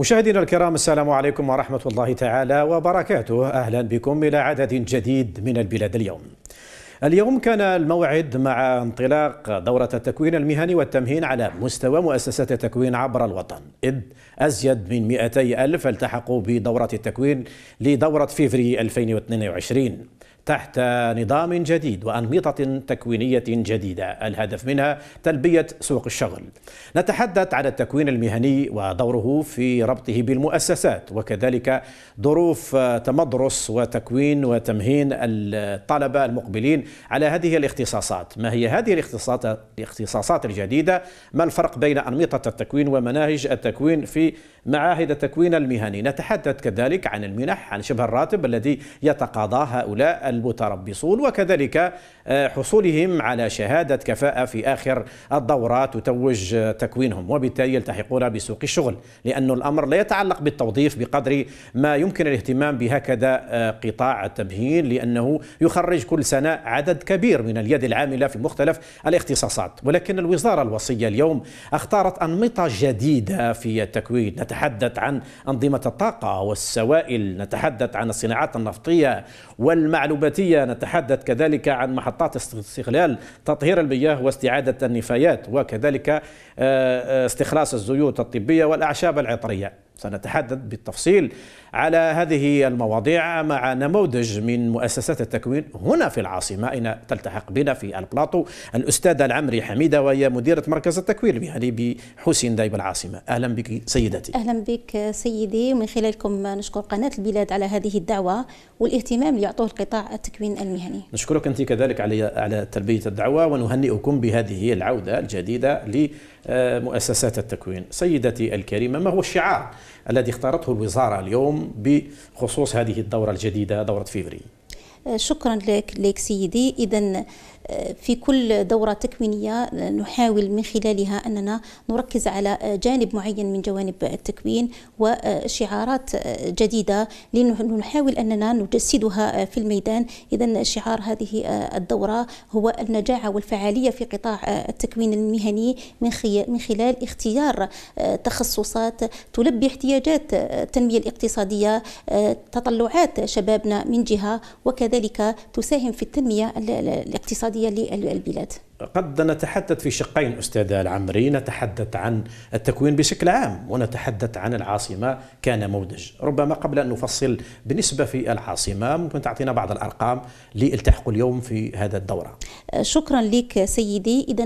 مشاهدينا الكرام السلام عليكم ورحمة الله تعالى وبركاته أهلا بكم إلى عدد جديد من البلاد اليوم اليوم كان الموعد مع انطلاق دورة التكوين المهني والتمهين على مستوى مؤسسات التكوين عبر الوطن إذ أزيد من 200 ألف التحقوا بدورة التكوين لدورة فيفري 2022 تحت نظام جديد وأنمطة تكوينية جديدة الهدف منها تلبية سوق الشغل نتحدث عن التكوين المهني ودوره في ربطه بالمؤسسات وكذلك ظروف تمدرس وتكوين وتمهين الطلبة المقبلين على هذه الاختصاصات ما هي هذه الاختصاصات, الجديدة ما الفرق بين أنمطة التكوين ومناهج التكوين في معاهد التكوين المهني نتحدث كذلك عن المنح عن شبه الراتب الذي يتقاضاه هؤلاء المتربصون وكذلك آه، حصولهم على شهادة كفاءة في آخر الدورة تتوج تكوينهم وبالتالي يلتحقون بسوق الشغل لأن الأمر لا يتعلق بالتوظيف بقدر ما يمكن الاهتمام بهكذا آه، قطاع التمهيد لأنه يخرج كل سنة عدد كبير من اليد العاملة في مختلف الاختصاصات ولكن الوزارة الوصية اليوم اختارت أنمطة جديدة في التكوين نتحدث عن أنظمة الطاقة والسوائل نتحدث عن الصناعات النفطية والمعلومات نوباتية نتحدث كذلك عن محطات استغلال تطهير المياه واستعادة النفايات وكذلك آه، آه، استخلاص الزيوت الطبية والأعشاب العطرية سنتحدث بالتفصيل على هذه المواضيع مع نموذج من مؤسسات التكوين هنا في العاصمة أين تلتحق بنا في البلاطو الأستاذة العمري حميدة وهي مديرة مركز التكوين المهني بحسين دايب العاصمة أهلا بك سيدتي أهلا بك سيدي ومن خلالكم نشكر قناة البلاد على هذه الدعوة والاهتمام اللي يعطوه القطاع التكوين المهني نشكرك أنت كذلك علي على تلبية الدعوة ونهنئكم بهذه العودة الجديدة لمؤسسات التكوين سيدتي الكريمة ما هو الشعار الذي اختارته الوزارة اليوم رأيكم بخصوص هذه الدورة الجديدة دورة فيفري آه، شكرا لك لك سيدي اذا في كل دورة تكوينية نحاول من خلالها أننا نركز على جانب معين من جوانب التكوين وشعارات جديدة لنحاول أننا نجسدها في الميدان إذا شعار هذه الدورة هو النجاعة والفعالية في قطاع التكوين المهني من خلال اختيار تخصصات تلبي احتياجات التنمية الاقتصادية تطلعات شبابنا من جهة وكذلك تساهم في التنمية الاقتصادية الاقتصادية للبلاد قد نتحدث في شقين أستاذ العمري نتحدث عن التكوين بشكل عام ونتحدث عن العاصمة كان مودج ربما قبل أن نفصل بالنسبة في العاصمة ممكن تعطينا بعض الأرقام لالتحقوا اليوم في هذا الدورة أه، شكرا لك سيدي إذا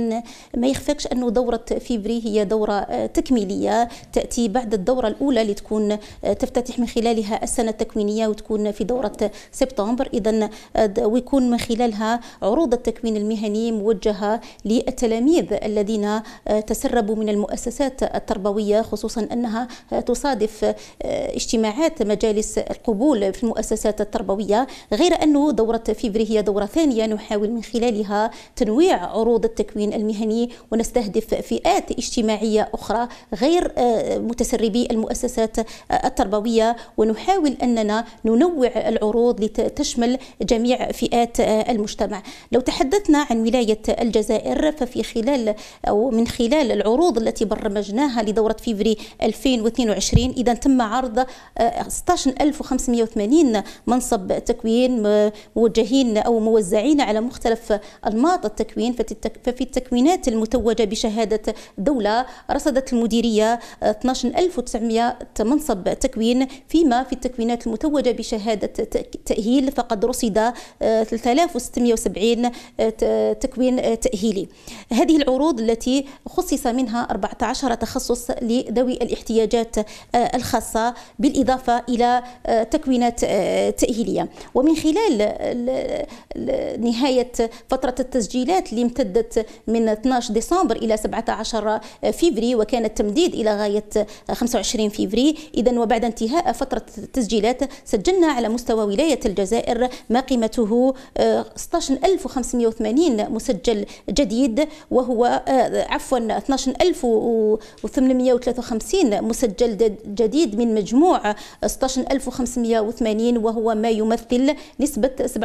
ما يخفاكش أنه دورة فيبري هي دورة أه، تكميلية تأتي بعد الدورة الأولى اللي تكون أه، تفتتح من خلالها السنة التكوينية وتكون في دورة سبتمبر إذا ويكون من خلالها عروض التكوين المهني موجهة للتلاميذ الذين آه، تسربوا من المؤسسات التربوية خصوصا أنها آه، تصادف آه، اجتماعات مجالس القبول في المؤسسات التربوية غير أنه دورة فيبري هي دورة ثانية نحاول من خلالها تنويع عروض التكوين المهني ونستهدف فئات اجتماعية أخرى غير متسربي المؤسسات التربوية ونحاول أننا ننوع العروض لتشمل جميع فئات المجتمع لو تحدثنا عن ولاية الجزائر ففي خلال أو من خلال العروض التي برمجناها لدورة فيفري 2022 إذا تم عرض 16580 آه، منصب تكوين موجهين أو موزعين على مختلف أنماط التكوين ففي التكوينات المتوجة بشهادة دولة رصدت المديرية 12900 منصب تكوين فيما في التكوينات المتوجة بشهادة تأهيل فقد رصد 3670 آه، آه، تكوين التأهيلي هذه العروض التي خصص منها 14 تخصص لذوي الاحتياجات آه، الخاصة بالإضافة إلى آه، تكوينات آه، تأهيلية ومن خلال نهاية فترة التسجيلات اللي امتدت من 12 ديسمبر إلى 17 فيفري وكان التمديد إلى غاية 25 فيفري إذا وبعد انتهاء فترة التسجيلات سجلنا على مستوى ولاية الجزائر ما قيمته 16580 مسجل جديد وهو آه، عفوا 12853 مسجل جديد من مجموع 16580 وهو ما يمثل نسبة 77.52%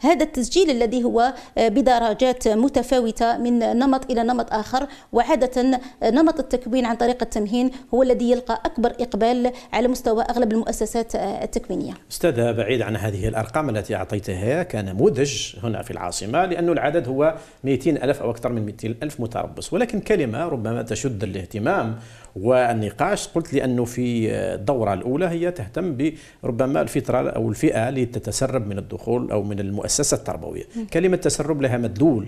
هذا التسجيل الذي هو آه، بدرجات متفاوتة من نمط إلى نمط آخر وعادة آه، نمط التكوين عن طريق التمهين هو الذي يلقى أكبر إقبال على مستوى أغلب المؤسسات التكوينية أستاذة بعيد عن هذه الأرقام التي أعطيتها كنموذج يعيش هنا في العاصمة لأن العدد هو 200 ألف أو أكثر من 200 ألف متربص ولكن كلمة ربما تشد الاهتمام والنقاش قلت لأنه في الدورة الأولى هي تهتم بربما الفترة أو الفئة اللي تتسرب من الدخول أو من المؤسسة التربوية كلمة تسرب لها مدلول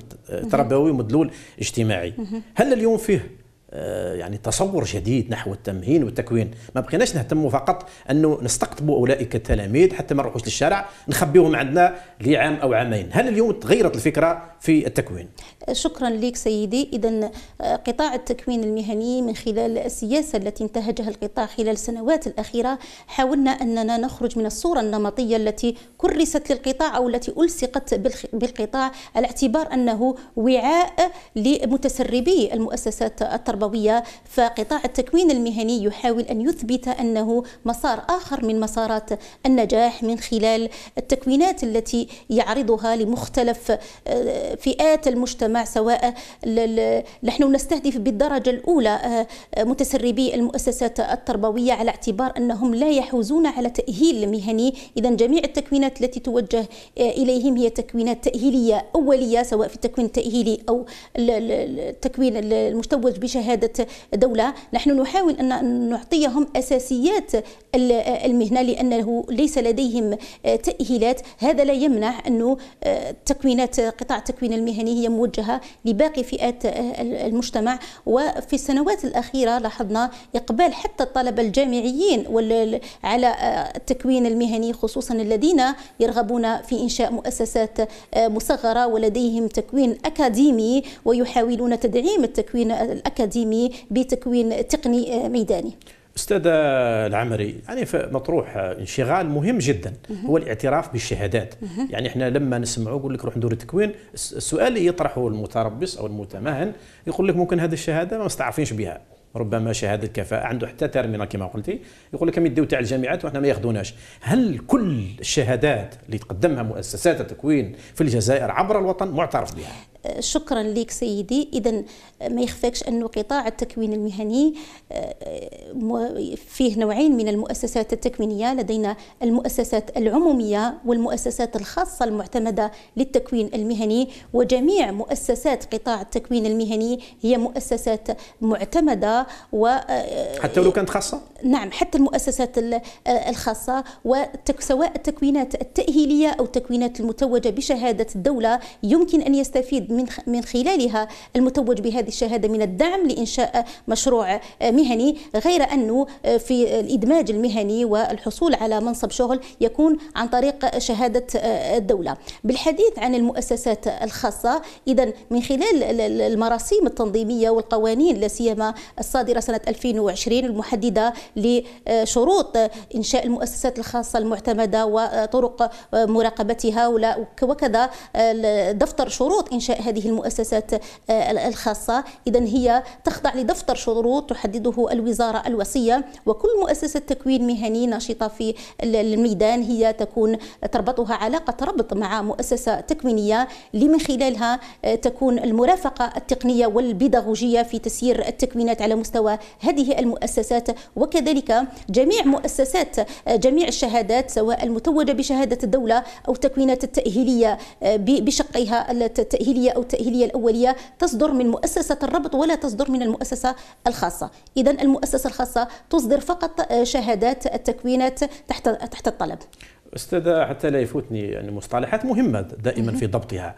تربوي ومدلول اجتماعي هل اليوم فيه آه، يعني تصور جديد نحو التمهين والتكوين ما بقيناش نهتموا فقط انه نستقطبوا اولئك التلاميذ حتى ما نروحوش للشارع نخبيهم عندنا لعام او عامين هل اليوم تغيرت الفكره في التكوين شكرا لك سيدي إذا آه، قطاع التكوين المهني من خلال السياسة التي انتهجها القطاع خلال السنوات الأخيرة حاولنا أننا نخرج من الصورة النمطية التي كرست للقطاع أو التي ألصقت بالقطاع على اعتبار أنه وعاء لمتسربي المؤسسات التربوية فقطاع التكوين المهني يحاول أن يثبت أنه مسار آخر من مسارات النجاح من خلال التكوينات التي يعرضها لمختلف آه، فئات المجتمع سواء نحن نستهدف بالدرجة الأولى آه، متسربي المؤسسات التربوية على اعتبار أنهم لا يحوزون على تأهيل مهني إذا جميع التكوينات التي توجه آه، إليهم هي تكوينات تأهيلية أولية سواء في التكوين التأهيلي أو التكوين المشتوج بشهادة دولة نحن نحاول أن نعطيهم أساسيات المهنة لأنه ليس لديهم آه، تأهيلات هذا لا يمنع أنه تكوينات قطاع التكوين المهني هي موجهة وتوجيهها لباقي فئات المجتمع وفي السنوات الأخيرة لاحظنا إقبال حتى الطلبة الجامعيين على التكوين المهني خصوصا الذين يرغبون في إنشاء مؤسسات مصغرة ولديهم تكوين أكاديمي ويحاولون تدعيم التكوين الأكاديمي بتكوين تقني ميداني استاذ العمري يعني مطروح انشغال مهم جدا هو الاعتراف بالشهادات يعني احنا لما نسمعوا يقول لك روح ندور التكوين السؤال اللي يطرحه المتربص او المتمهن يقول لك ممكن هذه الشهاده ما مستعرفينش بها ربما شهاده كفاءه عنده حتى ترمينا كما قلتي يقول لك يديو تاع الجامعات وحنا ما ياخذوناش هل كل الشهادات اللي تقدمها مؤسسات التكوين في الجزائر عبر الوطن معترف بها شكرا لك سيدي اذا ما يخفاكش أن قطاع التكوين المهني فيه نوعين من المؤسسات التكوينية لدينا المؤسسات العمومية والمؤسسات الخاصة المعتمدة للتكوين المهني وجميع مؤسسات قطاع التكوين المهني هي مؤسسات معتمدة و آه، حتى لو كانت خاصة؟ نعم حتى المؤسسات آه، الخاصة وسواء التكوينات التأهيلية أو التكوينات المتوجة بشهادة الدولة يمكن أن يستفيد من من خلالها المتوج بهذه الشهاده من الدعم لانشاء مشروع مهني غير انه في الادماج المهني والحصول على منصب شغل يكون عن طريق شهاده الدوله بالحديث عن المؤسسات الخاصه اذا من خلال المراسيم التنظيميه والقوانين لا سيما الصادره سنه 2020 المحدده لشروط انشاء المؤسسات الخاصه المعتمده وطرق مراقبتها وكذا دفتر شروط انشاء هذه المؤسسات آه، الخاصة إذا هي تخضع لدفتر شروط تحدده الوزارة الوصية وكل مؤسسة تكوين مهني ناشطة في الميدان هي تكون تربطها علاقة ربط مع مؤسسة تكوينية لمن خلالها آه، تكون المرافقة التقنية والبيداغوجية في تسيير التكوينات على مستوى هذه المؤسسات وكذلك جميع مؤسسات آه، جميع الشهادات سواء المتوجة بشهادة الدولة أو التكوينات التأهيلية بشقيها التأهيلية الاوليه أو التأهيلية الأولية تصدر من مؤسسة الربط ولا تصدر من المؤسسة الخاصة إذا المؤسسة الخاصة تصدر فقط آه، شهادات التكوينات تحت تحت الطلب استاذه حتى لا يفوتني يعني مصطلحات مهمه دائما في ضبطها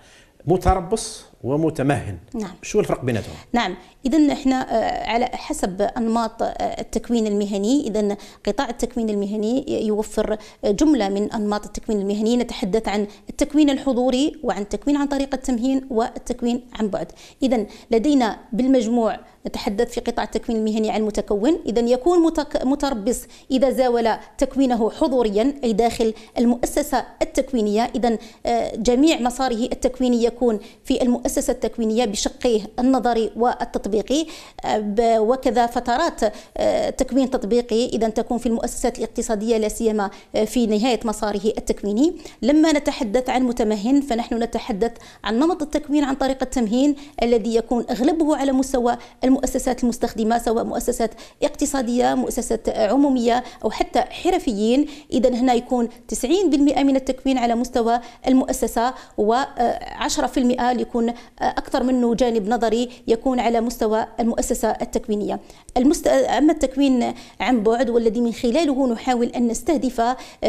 متربص ومتمهن نعم. شو الفرق بيناتهم نعم اذا احنا آه، على حسب انماط آه، التكوين المهني اذا قطاع التكوين المهني يوفر آه، جمله من انماط التكوين المهني نتحدث عن التكوين الحضوري وعن التكوين عن طريق التمهين والتكوين عن بعد اذا لدينا بالمجموع نتحدث في قطاع التكوين المهني عن متكون إذا يكون متك... متربص إذا زاول تكوينه حضوريا أي داخل المؤسسة التكوينية إذا آه، جميع مساره التكويني يكون في المؤسسة التكوينية بشقيه النظري والتطبيقي آه، وكذا فترات آه، تكوين تطبيقي إذا تكون في المؤسسات الاقتصادية لا سيما في نهاية مساره التكويني لما نتحدث عن متمهن فنحن نتحدث عن نمط التكوين عن طريق التمهين الذي يكون أغلبه على مستوى المؤسسة المؤسسات المستخدمه سواء مؤسسات اقتصاديه مؤسسات عموميه او حتى حرفيين اذا هنا يكون 90% من التكوين على مستوى المؤسسه و10% اللي يكون اكثر منه جانب نظري يكون على مستوى المؤسسه التكوينيه المست... اما التكوين عن بعد والذي من خلاله نحاول ان نستهدف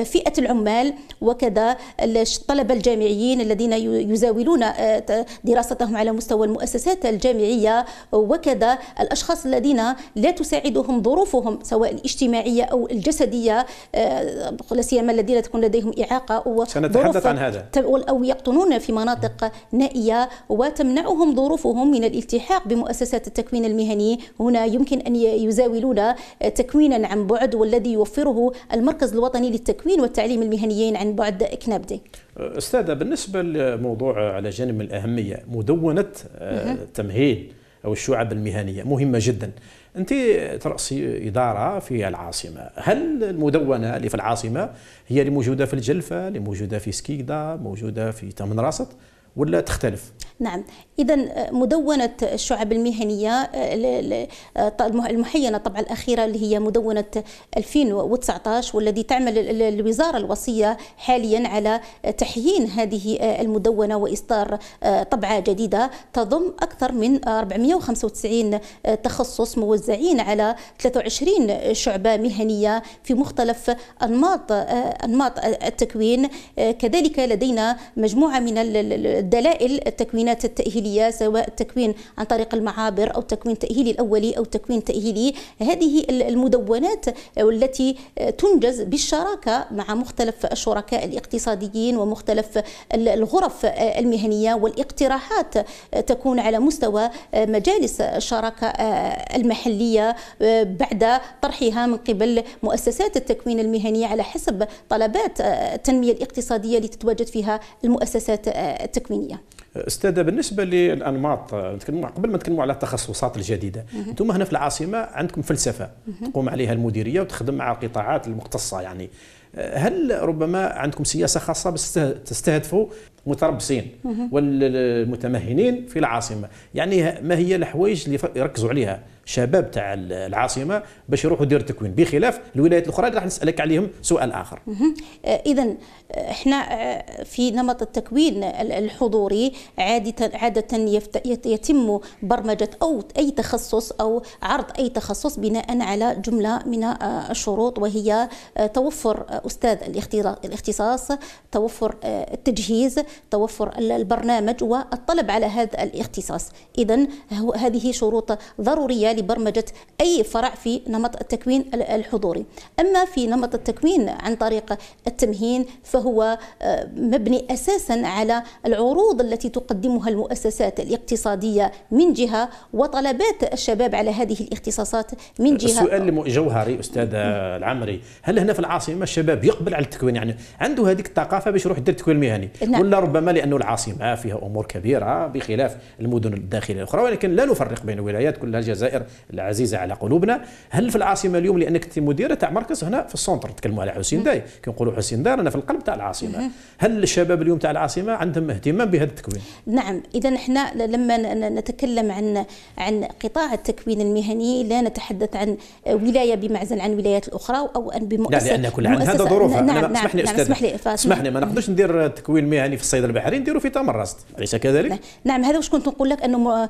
فئه العمال وكذا الطلبه الجامعيين الذين يزاولون آه، دراستهم على مستوى المؤسسات الجامعيه وكذا الأشخاص الذين لا تساعدهم ظروفهم سواء الاجتماعية أو الجسدية آه، لا سيما الذين تكون لديهم إعاقة أو سنتحدث عن هذا أو يقطنون في مناطق نائية وتمنعهم ظروفهم من الالتحاق بمؤسسات التكوين المهني هنا يمكن أن يزاولون آه، تكوينا عن بعد والذي يوفره المركز الوطني للتكوين والتعليم المهنيين عن بعد كنابدي أستاذة بالنسبة لموضوع على جانب الأهمية مدونة آه، تمهيد أو الشعب المهنية مهمة جدا أنت ترأسي إدارة في العاصمة هل المدونة اللي في العاصمة هي اللي موجودة في الجلفة اللي موجودة في سكيكدا موجودة في تمنراست ولا تختلف؟ نعم إذا آه، مدونة الشعب المهنية آه، آه، المحينة طبعا الأخيرة اللي هي مدونة 2019 والذي تعمل الوزارة الوصية حاليا على تحيين هذه المدونة وإصدار طبعة جديدة تضم أكثر من 495 تخصص موزعين على 23 شعبة مهنية في مختلف أنماط أنماط التكوين كذلك لدينا مجموعة من الدلائل التكوينات التأهيلية سواء التكوين عن طريق المعابر أو التكوين التأهيلي الأولي أو التكوين التأهيلي هذه المدونات التي تنجز بالشراكة مع مختلف الشركاء الاقتصاديين ومختلف الغرف المهنية والاقتراحات تكون على مستوى مجالس الشراكة المحلية بعد طرحها من قبل مؤسسات التكوين المهني على حسب طلبات التنمية الاقتصادية اللي تتواجد فيها المؤسسات التكوين التكوينيه استاذه بالنسبه للانماط نتكلموا قبل ما نتكلموا على التخصصات الجديده انتم هنا في العاصمه عندكم فلسفه تقوم عليها المديريه وتخدم مع القطاعات المختصه يعني هل ربما عندكم سياسه خاصه بس تستهدفوا متربصين والمتمهنين في العاصمه يعني ما هي الحوايج اللي يركزوا عليها شباب تاع العاصمه باش يروحوا دير التكوين بخلاف الولايات الاخرى اللي راح نسالك عليهم سؤال اخر آه، اذا آه، احنا آه، في نمط التكوين الحضوري عاده عاده يتم برمجه او اي تخصص او عرض اي تخصص بناء على جمله من الشروط وهي توفر استاذ الاختصاص توفر التجهيز توفر البرنامج والطلب على هذا الاختصاص اذا هذه شروط ضروريه وبالتالي برمجة أي فرع في نمط التكوين الحضوري أما في نمط التكوين عن طريق التمهين فهو آه، مبني أساسا على العروض التي تقدمها المؤسسات الاقتصادية من جهة وطلبات الشباب على هذه الاختصاصات من جهة السؤال جوهري أستاذ العمري هل هنا في العاصمة الشباب يقبل على التكوين يعني عنده هذيك الثقافة باش يروح يدير التكوين المهني نعم. ولا ربما لأنه العاصمة فيها أمور كبيرة بخلاف المدن الداخلية الأخرى ولكن لا نفرق بين الولايات كلها الجزائر العزيزه على قلوبنا هل في العاصمه اليوم لانك انت مديره تاع مركز هنا في السونتر تكلموا على حسين داي كي نقولوا حسين داي رانا في القلب تاع العاصمه هل الشباب اليوم تاع العاصمه عندهم اهتمام بهذا التكوين نعم اذا احنا لما نتكلم عن عن قطاع التكوين المهني لا نتحدث عن ولايه بمعزل عن الولايات الاخرى او ان بمؤسسه لا لان كل عام هذا ظروفها نعم نعم اسمح لي نعم اسمح لي اسمح لي ما نقدرش ندير تكوين مهني في الصيد البحري نديرو في راست اليس كذلك؟ نعم،, نعم هذا واش كنت نقول لك انه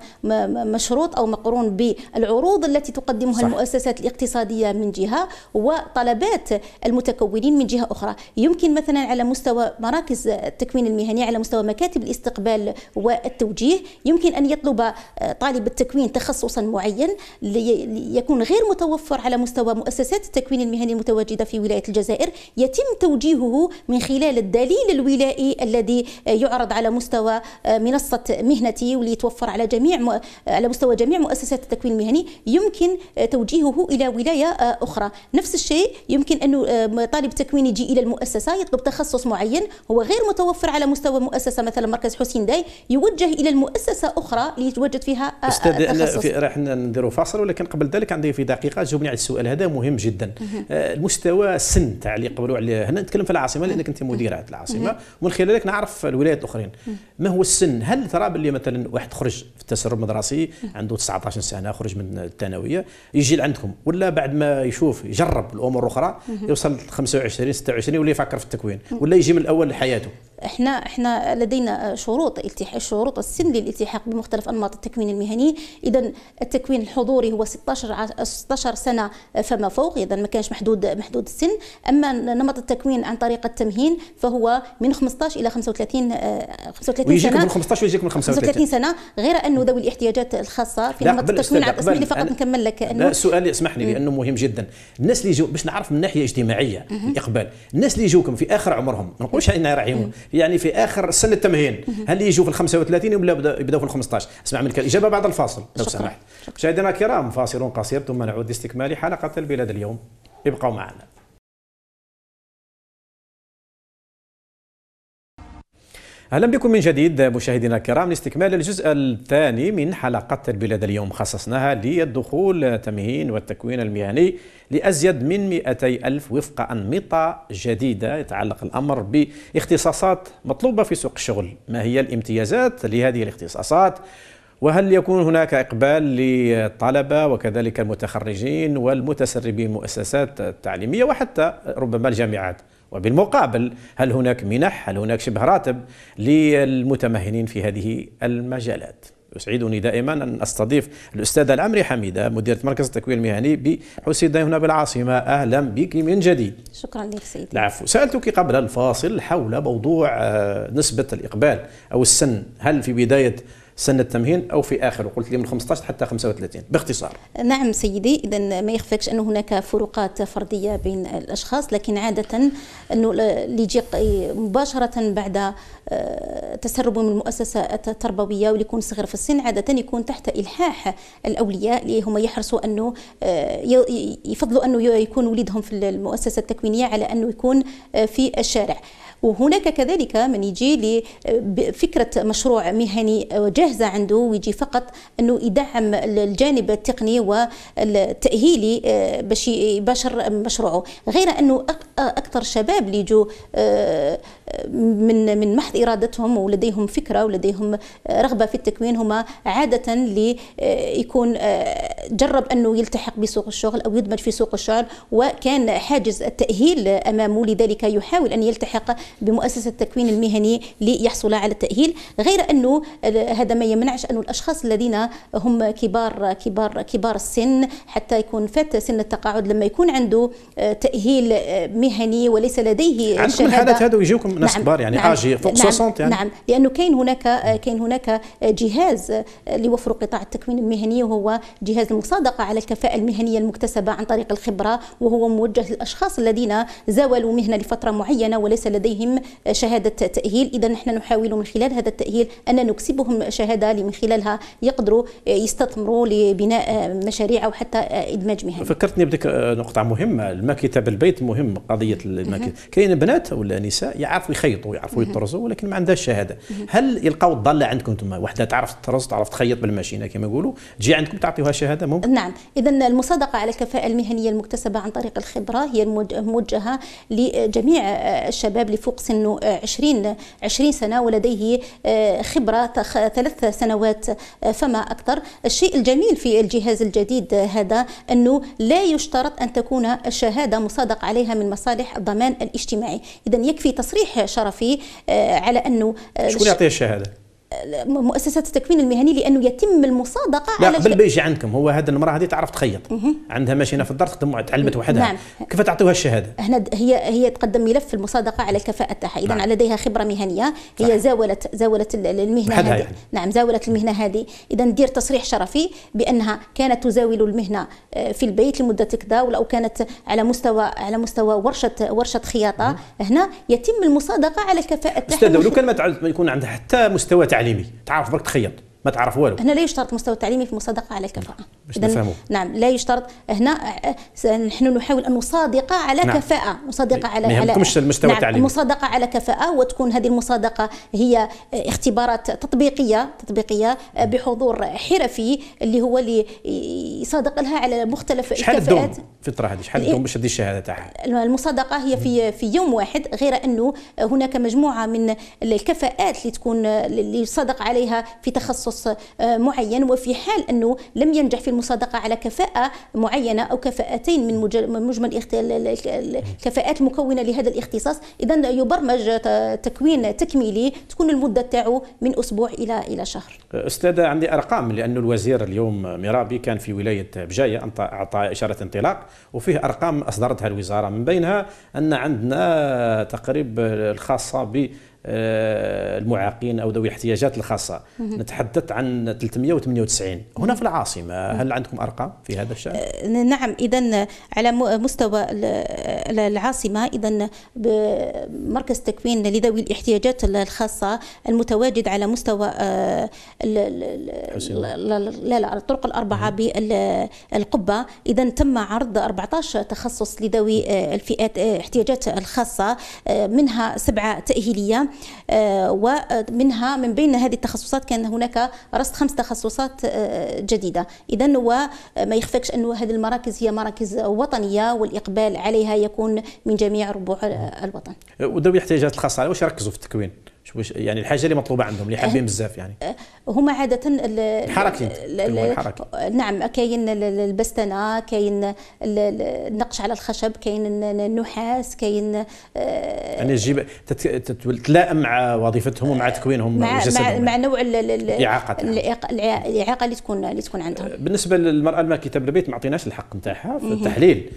مشروط او مقرون بالعقود العروض التي تقدمها صح. المؤسسات الاقتصادية من جهة وطلبات المتكونين من جهة أخرى يمكن مثلا على مستوى مراكز التكوين المهني على مستوى مكاتب الاستقبال والتوجيه يمكن أن يطلب طالب التكوين تخصصا معين ليكون غير متوفر على مستوى مؤسسات التكوين المهني المتواجدة في ولاية الجزائر يتم توجيهه من خلال الدليل الولائي الذي يعرض على مستوى منصة مهنتي وليتوفر على جميع على مستوى جميع مؤسسات التكوين المهني المهني يعني يمكن آه، توجيهه الى ولايه آه، اخرى نفس الشيء يمكن انه آه، طالب تكوين يجي الى المؤسسه يطلب تخصص معين هو غير متوفر على مستوى مؤسسه مثلا مركز حسين داي يوجه الى المؤسسه اخرى ليتواجد فيها استاذ انا في راح نديروا فاصل ولكن قبل ذلك عندي في دقيقه جاوبني على السؤال هذا مهم جدا المستوى السن تاع اللي قبلوا عليه هنا نتكلم في العاصمه لانك انت مديره العاصمه ومن خلالك نعرف الولايات الاخرين ما هو السن هل ترى باللي مثلا واحد خرج في التسرب المدرسي عنده 19 سنه خرج من الثانويه يجي لعندكم ولا بعد ما يشوف يجرب الامور الاخرى يوصل 25 26 ولا يفكر في التكوين ولا يجي من الاول لحياته احنا احنا لدينا شروط التحاق شروط السن للالتحاق بمختلف انماط التكوين المهني اذا التكوين الحضوري هو 16 16 سنه فما فوق اذا ما كانش محدود محدود السن اما نمط التكوين عن طريق التمهين فهو من 15 الى 35 35 ويجيك سنه من 15 ويجيك من 35 سنه غير انه ذوي الاحتياجات الخاصه في نمط التكوين اسمح لي فقط نكمل لك انه سؤال اسمح لي لانه مهم جدا الناس اللي جو باش نعرف من ناحيه اجتماعيه الاقبال الناس اللي يجوكم في اخر عمرهم ما نقولش علينا يعني في اخر سن التمهيد هل يجوا في ال 35 ولا يبداو في ال 15 اسمع منك الاجابه بعد الفاصل لو سمحت مشاهدينا الكرام فاصل قصير ثم نعود لاستكمال حلقه البلاد اليوم ابقوا معنا اهلا بكم من جديد مشاهدينا الكرام لاستكمال الجزء الثاني من حلقه البلاد اليوم خصصناها للدخول تمهين والتكوين المهني لازيد من 200 الف وفق انمطه جديده يتعلق الامر باختصاصات مطلوبه في سوق الشغل ما هي الامتيازات لهذه الاختصاصات وهل يكون هناك إقبال للطلبة وكذلك المتخرجين والمتسربين مؤسسات التعليمية وحتى ربما الجامعات وبالمقابل هل هناك منح هل هناك شبه راتب للمتمهنين في هذه المجالات يسعدني دائما ان استضيف الاستاذه العمري حميده مديره مركز التكوين المهني بحسيدا هنا بالعاصمه اهلا بك من جديد شكرا لك سيدي العفو نعم، سالتك قبل الفاصل حول موضوع آه، نسبه الاقبال او السن هل في بدايه سن التمهين او في اخره قلت لي من 15 حتى 35 باختصار نعم سيدي اذا ما يخفكش انه هناك فروقات فرديه بين الاشخاص لكن عاده انه اللي يجي مباشره بعد آه، تسرب من المؤسسه التربويه واللي يكون صغير في السن عاده يكون تحت الحاح الاولياء اللي هم يحرصوا انه آه، يفضلوا انه يكون وليدهم في المؤسسه التكوينيه على انه يكون آه، في الشارع وهناك كذلك من يجي لفكرة مشروع مهني جاهزة عنده ويجي فقط أنه يدعم الجانب التقني والتأهيلي آه، باش يباشر مشروعه غير أنه أكثر شباب اللي يجوا آه، من من محض ارادتهم ولديهم فكره ولديهم رغبه في التكوين هما عاده اللي آه، يكون آه، جرب انه يلتحق بسوق الشغل او يدمج في سوق الشغل وكان حاجز التاهيل امامه لذلك يحاول ان يلتحق بمؤسسه التكوين المهني ليحصل على التاهيل غير انه آه، هذا ما يمنعش انه الاشخاص الذين هم كبار كبار كبار السن حتى يكون فات سن التقاعد لما يكون عنده تاهيل مهني وليس لديه عندكم الحالات هذا ويجيكم ناس نعم كبار يعني نعم اجي فوق نعم 60 يعني نعم لانه كاين هناك كاين هناك جهاز اللي قطاع التكوين المهني وهو جهاز المصادقه على الكفاءه المهنيه المكتسبه عن طريق الخبره وهو موجه للاشخاص الذين زاولوا مهنه لفتره معينه وليس لديهم شهاده تاهيل اذا نحن نحاول من خلال هذا التاهيل ان نكسبهم شهاده اللي من خلالها يقدروا يستثمروا لبناء مشاريع او حتى ادماج مهني فكرتني بدك آه، نقطه مهمه المكتب البيت مهم قضيه المكتب كاين بنات ولا نساء يعرفوا يعرفوا يخيطوا يعرفوا يطرزوا ولكن ما عندهاش شهاده هل يلقاو الضاله عندكم انتم وحده تعرف تطرز تعرف تخيط بالماشينه كما يقولوا تجي عندكم تعطيوها شهاده ممكن نعم اذا المصادقه على الكفاءه المهنيه المكتسبه عن طريق الخبره هي موجهه لجميع آه، الشباب لفوق سن 20 آه، 20 سنه ولديه آه، خبره ثلاث سنوات فما اكثر الشيء الجميل في الجهاز الجديد هذا انه لا يشترط ان تكون الشهاده مصادق عليها من مصالح الضمان الاجتماعي اذا يكفي تصريح شرفي آه، على انه آه، شكون يعطيه الشهاده؟ مؤسسات التكوين المهني لانه يتم المصادقه لا على ما يجي عندكم هو هذه المراه هذه تعرف تخيط عندها ماشينه في الدار تخدم تعلمت وحدها نعم. كيف تعطيوها الشهاده؟ هنا هي هي تقدم ملف المصادقه على الكفاءه تاعها اذا نعم. لديها خبره مهنيه هي صح. زاولت زاولت المهنه هذه يعني. نعم زاولت المهنه هذه اذا دير تصريح شرفي بانها كانت تزاول المهنه آه، في البيت لمده كذا او كانت على مستوى على مستوى ورشه ورشه خياطه هنا يتم المصادقه على الكفاءه تاعها استاذ لو كان ما يكون عندها حتى مستوى تعليم تعليمي تعرف برك تخيط ما تعرف والو هنا لا يشترط مستوى التعليمي في مصادقه على الكفاءه نعم. باش نفهموا نعم لا يشترط هنا نحن نحاول ان نصادق على نعم. كفاءه مصادقه على ما يهمكمش المستوى نعم. التعليمي مصادقه على كفاءه وتكون هذه المصادقه هي اختبارات تطبيقيه تطبيقيه بحضور حرفي اللي هو اللي يصادق لها على مختلف شحال الكفاءات في الفتره هذه شحال الدوم باش تدي الشهاده تاعها المصادقه هي في في يوم واحد غير انه هناك مجموعه من الكفاءات اللي تكون اللي يصادق عليها في تخصص تخصص آه، معين وفي حال أنه لم ينجح في المصادقة على كفاءة معينة أو كفاءتين من مجمل الكفاءات المكونة لهذا الاختصاص إذا يبرمج تكوين تكميلي تكون المدة تاعو من أسبوع إلى إلى شهر أستاذة عندي أرقام لأن الوزير اليوم ميرابي كان في ولاية بجاية أعطى إشارة انطلاق وفيه أرقام أصدرتها الوزارة من بينها أن عندنا تقريب الخاصة ب آه، المعاقين او ذوي الاحتياجات الخاصه نتحدث عن 398 هنا في العاصمه هل عندكم ارقام في هذا الشان آه، نعم اذا على مستوى العاصمه اذا مركز تكوين لذوي الاحتياجات الخاصه المتواجد على مستوى آه، لا لا الطرق الاربعه بالقبه اذا تم عرض 14 تخصص لذوي الفئات الاحتياجات الخاصه منها سبعه تاهيليه آه، ومنها آه، من بين هذه التخصصات كان هناك رصد خمس تخصصات آه، جديده اذا وما يخفكش أن هذه المراكز هي مراكز وطنيه والاقبال عليها يكون من جميع ربوع الوطن وذوي الاحتياجات الخاصه على واش يركزوا في التكوين واش يعني الحاجه اللي مطلوبه عندهم اللي حابين أه، بزاف يعني أه، هما عاده الحركه نعم كاين البستنه كاين النقش على الخشب كاين النحاس كاين أه، يعني تجيب تتلائم مع وظيفتهم ومع تكوينهم مع, مع, يعني. مع نوع الاعاقه الاعاقه اللي تكون اللي تكون عندهم بالنسبه للمراه الماكته بالبيت ما عطيناش الحق نتاعها في التحليل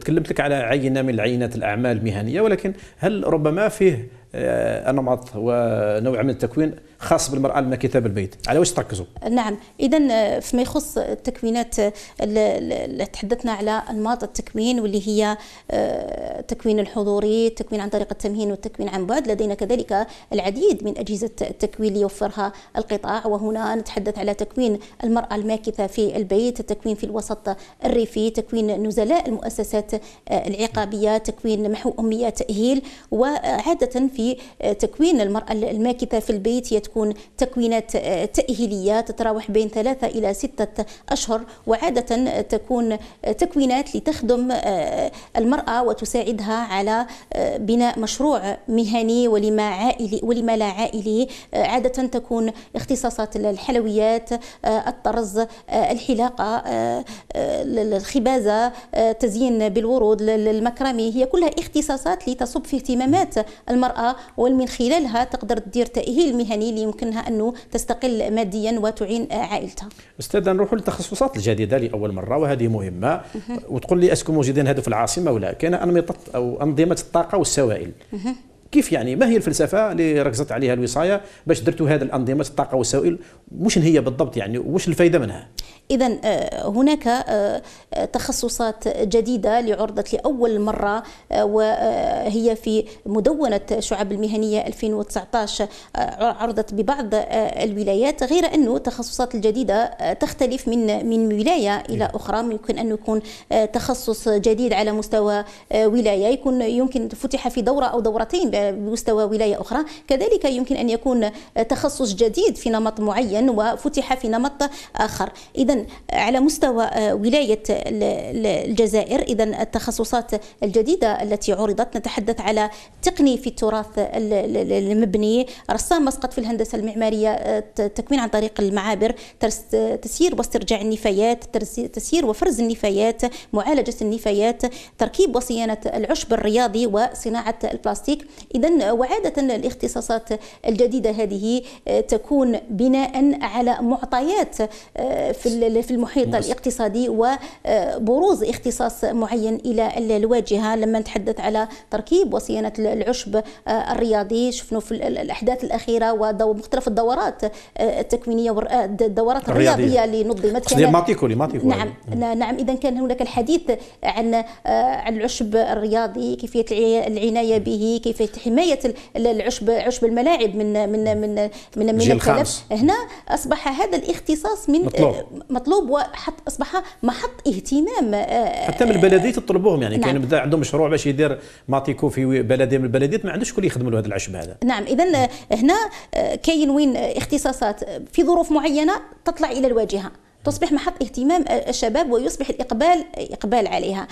تكلمت لك على عينه من العينات الاعمال المهنيه ولكن هل ربما فيه أنماط آه، ونوع من التكوين خاص بالمراه لما كتاب البيت على واش تركزوا نعم اذا آه، فيما يخص التكوينات آه، اللي تحدثنا على انماط التكوين واللي هي آه، التكوين الحضوري التكوين عن طريق التمهين والتكوين عن بعد لدينا كذلك العديد من اجهزه التكوين اللي يوفرها القطاع وهنا نتحدث على تكوين المراه الماكثه في البيت التكوين في الوسط الريفي تكوين نزلاء المؤسسات العقابيه تكوين محو اميه تاهيل وعاده في تكوين المراه الماكثه في البيت هي تكون تكوينات آه، تأهيلية تتراوح بين ثلاثة إلى ستة أشهر وعادة تكون تكوينات لتخدم آه، المرأة وتساعدها على آه، بناء مشروع مهني ولما عائلي ولما لا عائلي عادة تكون اختصاصات الحلويات الطرز الحلاقة الخبازة تزيين بالورود المكرمي هي كلها اختصاصات لتصب في اهتمامات المرأة ومن خلالها تقدر تدير تأهيل مهني اللي يمكنها انه تستقل ماديا وتعين عائلتها استاذه نروحوا للتخصصات الجديده لاول مره وهذه مهمه وتقول لي اسكو موجودين هذا في العاصمه ولا كان انمطه او انظمه الطاقه والسوائل كيف يعني ما هي الفلسفه اللي ركزت عليها الوصايه باش درتوا هذه الانظمه الطاقه والسوائل واش هي بالضبط يعني وش الفائده منها إذا آه، هناك آه، تخصصات جديدة لعرضت لأول مرة آه، وهي في مدونة شعب المهنية 2019 عرضت ببعض الولايات غير أنه تخصصات الجديدة تختلف من من ولاية إلى نعم. أخرى يمكن أن يكون تخصص جديد على مستوى ولاية يكون يمكن فتح في دورة أو دورتين بمستوى ولاية أخرى كذلك يمكن أن يكون تخصص جديد في نمط معين وفتح في نمط آخر إذا على مستوى آه، ولايه الجزائر اذا التخصصات الجديده التي عرضت نتحدث على تقني في التراث المبني رسام مسقط في الهندسه المعماريه آه، تكوين عن طريق المعابر تسيير واسترجاع النفايات تسيير وفرز النفايات معالجه النفايات تركيب وصيانه العشب الرياضي وصناعه البلاستيك اذا وعاده الاختصاصات الجديده هذه آه، تكون بناء على معطيات في في المحيط الاقتصادي وبروز آه، اختصاص معين الى الواجهه لما نتحدث على تركيب وصيانه العشب آه، الرياضي شفنا في الاحداث الاخيره ومختلف الدورات آه، التكوينيه والدورات الرياضيه اللي نظمت ماتيكولي ماتيكولي نعم نعم اذا كان هناك الحديث عن عن العشب الرياضي كيفيه العنايه به كيفيه حمايه العشب عشب الملاعب من من من من, من التلف هنا اصبح هذا الاختصاص من مطلوب. مطلوب وحط اصبح محط اهتمام آه، حتى من البلديه تطلبوهم يعني نعم. كاين بدا عندهم مشروع باش يدير ماتيكو في بلديه من البلديات ما عندوش شكون يخدم له هذا العشب هذا نعم اذا هنا آه، كاين وين اختصاصات في ظروف معينه تطلع الى الواجهه تصبح محط اهتمام آه، الشباب ويصبح الاقبال اقبال عليها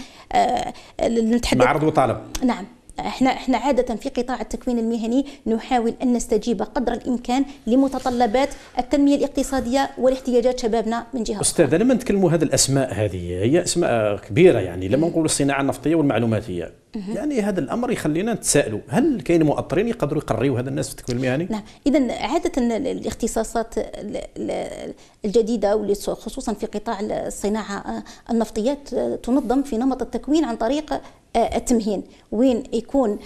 نتحدث معرض وطلب نعم احنا احنا عاده في قطاع التكوين المهني نحاول ان نستجيب قدر الامكان لمتطلبات التنميه الاقتصاديه والاحتياجات شبابنا من جهه استاذ لما نتكلموا هذه الاسماء هذه هي اسماء كبيره يعني لما إيه. نقول الصناعه النفطيه والمعلوماتيه يعني هذا الامر يخلينا نتسائلوا هل كاين مؤطرين يقدروا يقريوا هذا الناس في التكوين المهني؟ نعم اذا عاده الاختصاصات الجديده خصوصا في قطاع الصناعه آه، النفطيات آه، تنظم في نمط التكوين عن طريق آه، التمهين وين يكون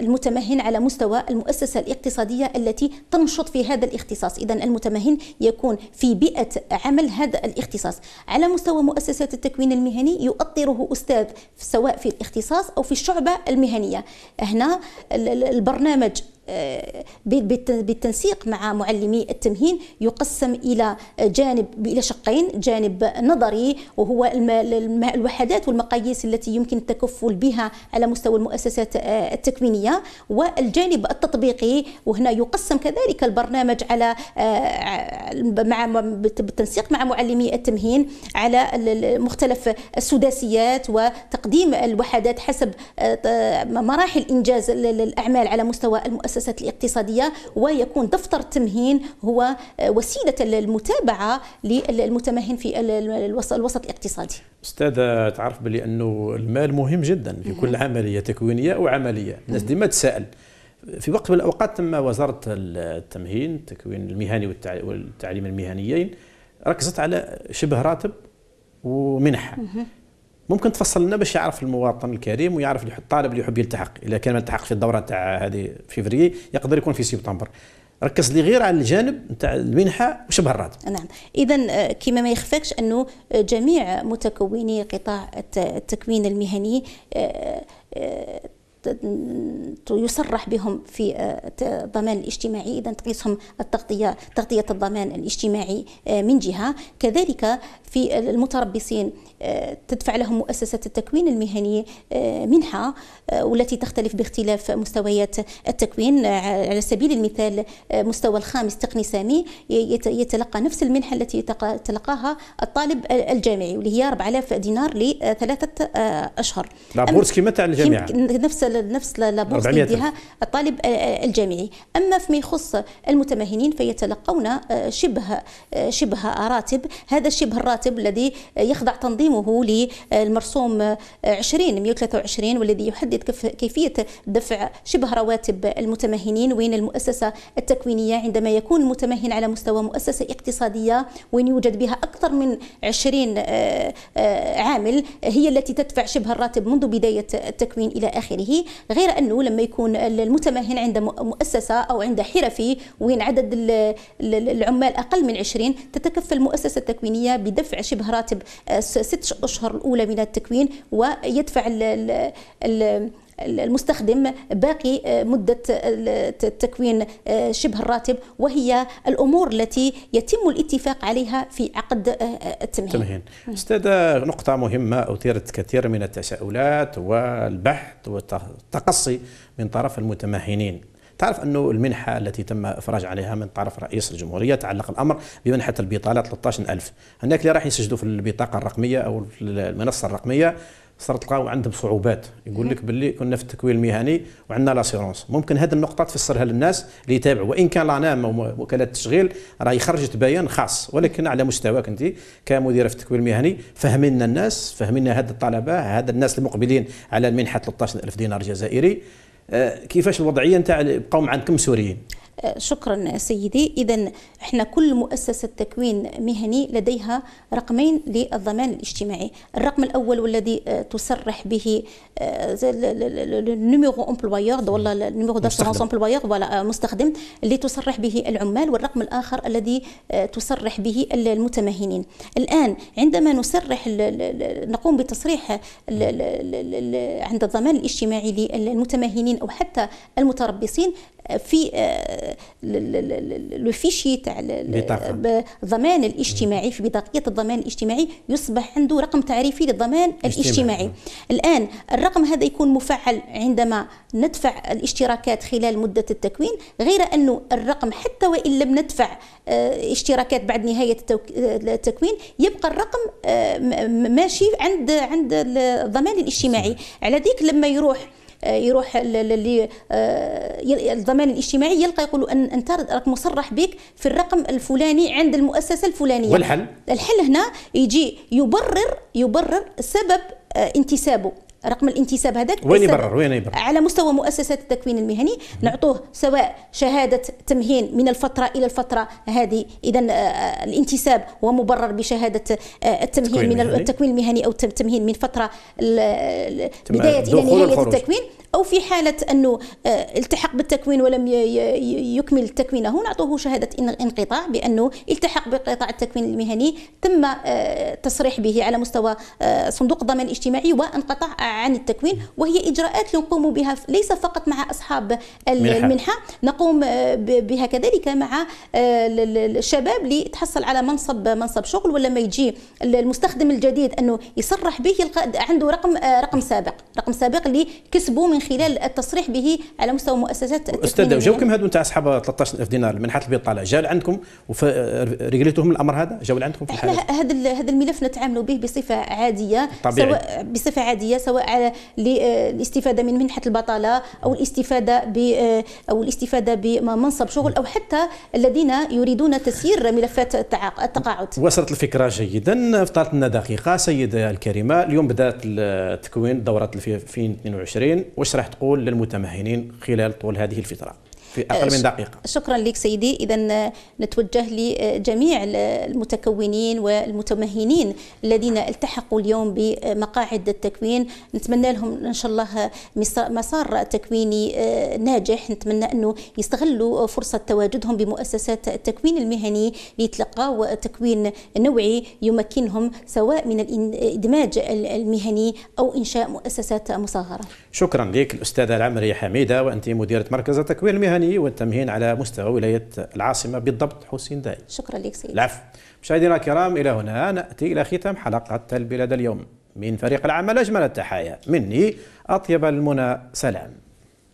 المتمهن على مستوى المؤسسة الاقتصادية التي تنشط في هذا الاختصاص إذا المتمهن يكون في بيئة عمل هذا الاختصاص على مستوى مؤسسات التكوين المهني يؤطره أستاذ سواء في الاختصاص أو في الشعبة المهنية هنا البرنامج بالتنسيق مع معلمي التمهين يقسم الى جانب الى شقين جانب نظري وهو الوحدات والمقاييس التي يمكن التكفل بها على مستوى المؤسسات آه، التكوينيه والجانب التطبيقي وهنا يقسم كذلك البرنامج على آه، مع بالتنسيق مع معلمي التمهين على مختلف السداسيات وتقديم الوحدات حسب آه، مراحل انجاز الاعمال على مستوى المؤسسات المؤسسات الاقتصادية ويكون دفتر التمهين هو آه، وسيلة المتابعة للمتمهن في الوسط الاقتصادي استاذة تعرف بلي أنه المال مهم جدا في كل عملية تكوينية وعملية الناس ديما تسأل في وقت من الأوقات تم وزارة التمهين التكوين المهني والتعليم المهنيين ركزت على شبه راتب ومنحة ممكن تفصل لنا باش يعرف المواطن الكريم ويعرف اللي الطالب اللي يحب يلتحق اذا كان ما في الدوره تاع هذه فيفري يقدر يكون في سبتمبر ركز لي غير على الجانب نتاع المنحه وشبه الراتب. نعم، اذا آه، كما ما يخفاكش انه آه، جميع متكوني قطاع التكوين المهني آه، يصرح بهم في آه، الضمان الاجتماعي اذا تقيسهم التغطيه تغطيه الضمان الاجتماعي آه، من جهه كذلك في المتربصين آه، تدفع لهم مؤسسه التكوين المهني منحه والتي تختلف باختلاف مستويات التكوين على سبيل المثال مستوى الخامس تقني سامي يتلقى نفس المنحه التي يتلقاها الطالب الجامعي واللي هي 4000 دينار لثلاثه اشهر لا نعم، بورس كما تاع الجامعه نفس نفس لابورس يديها نعم، الطالب آه، آه، الجامعي أما فيما يخص المتمهنين فيتلقون آه، شبه شبه راتب هذا الشبه الراتب الذي يخضع تنظيمه للمرسوم 20 123 والذي يحدد كيفية دفع شبه رواتب المتمهنين وين المؤسسة التكوينية عندما يكون المتمهن على مستوى مؤسسة اقتصادية وين يوجد بها أكثر من 20 عامل هي التي تدفع شبه الراتب منذ بداية التكوين إلى آخره غير أنه لما يكون المتمهن عند مؤسسة أو عند حرفي وين عدد العمال أقل من 20 تتكفل المؤسسة التكوينية بدفع شبه راتب آه، ست أشهر الأولى من التكوين ويدفع ال ال ال المستخدم باقي آه، مدة آه، تكوين آه، شبه الراتب وهي الأمور التي يتم الاتفاق عليها في عقد التمهين, تمهين أستاذ نقطة مهمة أثيرت كثير من التساؤلات والبحث والتقصي من طرف المتمهنين تعرف أنه المنحة التي تم إفراج عليها من طرف رئيس الجمهورية تعلق الأمر بمنحة البطالة 13000 هناك اللي راح يسجلوا في البطاقة الرقمية أو في المنصة الرقمية صار تلقاو عندهم صعوبات يقول لك باللي كنا في التكوين المهني وعندنا لاسيرونس ممكن هذه النقطه تفسرها للناس اللي يتابعوا وان كان لانام وكاله التشغيل راهي خرجت بيان خاص ولكن على مستواك انت كمديره في التكوين المهني فهمنا الناس فهمنا هاد الطلبه هاد الناس المقبلين على المنحه 13000 دينار جزائري آه، كيفاش الوضعيه نتاع بقاو عندكم سوريين شكرا سيدي إذا احنا كل مؤسسة تكوين مهني لديها رقمين للضمان الاجتماعي الرقم الأول والذي تصرح به النيميرو امبلويور ولا النيميرو داسورونس امبلويور ولا مستخدم اللي تصرح به العمال والرقم الآخر الذي تصرح به المتمهنين الآن عندما نصرح نقوم بتصريح عند الضمان الاجتماعي للمتمهنين أو حتى المتربصين في لو فيشي تاع الضمان الاجتماعي في بطاقيه الضمان الاجتماعي يصبح عنده رقم تعريفي للضمان الاجتماعي الان الرقم هذا يكون مفعل عندما ندفع الاشتراكات خلال مده التكوين غير انه الرقم حتى وان لم ندفع آه، اشتراكات بعد نهايه التكوين يبقى الرقم آه، ماشي عند عند الضمان الاجتماعي على ذيك لما يروح آه، يروح للضمان آه، الاجتماعي يلقى يقول ان انت راك مصرح بك في الرقم الفلاني عند المؤسسه الفلانيه والحل الحل هنا يجي يبرر يبرر سبب آه، انتسابه رقم الانتساب هذاك وين يبرر وين يبرر على مستوى مؤسسات التكوين المهني نعطوه سواء شهاده تمهين من الفتره الى الفتره هذه اذا آه، آه، الانتساب هو مبرر بشهاده آه، التمهين من المهني. التكوين المهني او التمهين من فتره بدايه الى نهايه التكوين أو في حالة أنه آه، التحق بالتكوين ولم يكمل تكوينه نعطوه شهادة انقطاع بأنه التحق بقطاع التكوين المهني تم التصريح آه، به على مستوى آه، صندوق الضمان الاجتماعي وانقطع عن التكوين وهي إجراءات نقوم بها ليس فقط مع أصحاب المنحة نقوم بها كذلك مع الشباب لتحصل على منصب منصب شغل ولما يجي المستخدم الجديد أنه يصرح به عنده رقم رقم سابق رقم سابق اللي من من خلال التصريح به على مستوى مؤسسات استاذ جاوكم هادو نتاع اصحاب 13000 دينار منحه البيض طالع جا لعندكم رجلتهم الامر هذا جاوا لعندكم في الحاله هذا هذا الملف نتعاملوا به بصفه عاديه طبيعي. سواء بصفه عاديه سواء على الاستفاده من منحه البطاله او الاستفاده ب او الاستفاده بمنصب شغل او حتى الذين يريدون تسيير ملفات التقاعد وصلت الفكره جيدا فطرت لنا دقيقه سيده الكريمه اليوم بدات تكوين دوره 2022 واش واش راح تقول للمتمهنين خلال طول هذه الفتره في أقل من آه، دقيقة شكرا لك سيدي إذا آه، نتوجه لجميع المتكونين والمتمهنين الذين التحقوا اليوم بمقاعد التكوين نتمنى لهم إن شاء الله مسار تكويني آه، ناجح نتمنى أنه يستغلوا فرصة تواجدهم بمؤسسات التكوين المهني ليتلقوا تكوين نوعي يمكنهم سواء من الإدماج المهني أو إنشاء مؤسسات مصغرة شكرا لك الأستاذة العمرية حميدة وأنت مديرة مركز التكوين المهني تهاني والتمهين على مستوى ولاية العاصمة بالضبط حسين داي شكرا لك سيد العفو مشاهدينا الكرام إلى هنا نأتي إلى ختام حلقة البلاد اليوم من فريق العمل أجمل التحايا مني أطيب المنى سلام